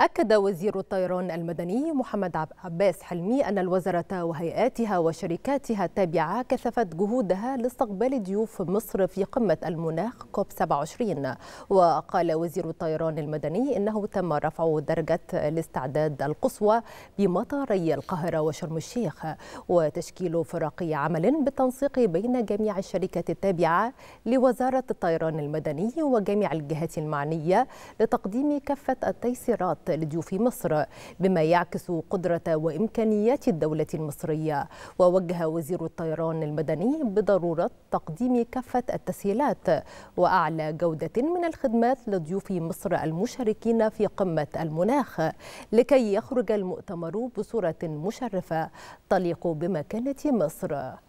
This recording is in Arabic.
أكد وزير الطيران المدني محمد عباس حلمي أن الوزارة وهيئاتها وشركاتها التابعة كثفت جهودها لاستقبال ضيوف مصر في قمة المناخ كوب 27 وقال وزير الطيران المدني إنه تم رفع درجة الاستعداد القصوى بمطاري القاهرة وشرم الشيخ وتشكيل فرق عمل بالتنسيق بين جميع الشركات التابعة لوزارة الطيران المدني وجميع الجهات المعنية لتقديم كافة التيسيرات الضغط لضيوف مصر بما يعكس قدرة وإمكانيات الدولة المصرية ووجه وزير الطيران المدني بضرورة تقديم كافة التسهيلات وأعلى جودة من الخدمات لضيوف مصر المشاركين في قمة المناخ لكي يخرج المؤتمر بصورة مشرفة تليق بمكانة مصر